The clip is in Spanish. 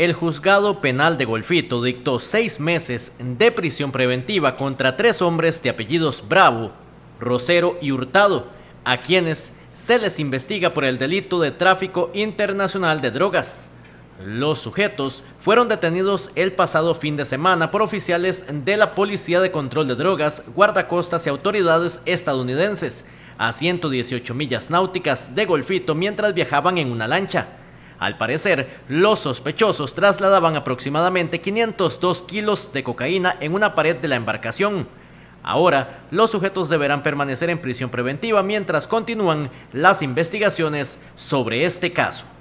el juzgado penal de Golfito dictó seis meses de prisión preventiva contra tres hombres de apellidos Bravo, Rosero y Hurtado, a quienes se les investiga por el delito de tráfico internacional de drogas. Los sujetos fueron detenidos el pasado fin de semana por oficiales de la Policía de Control de Drogas, guardacostas y autoridades estadounidenses a 118 millas náuticas de Golfito mientras viajaban en una lancha. Al parecer, los sospechosos trasladaban aproximadamente 502 kilos de cocaína en una pared de la embarcación. Ahora, los sujetos deberán permanecer en prisión preventiva mientras continúan las investigaciones sobre este caso.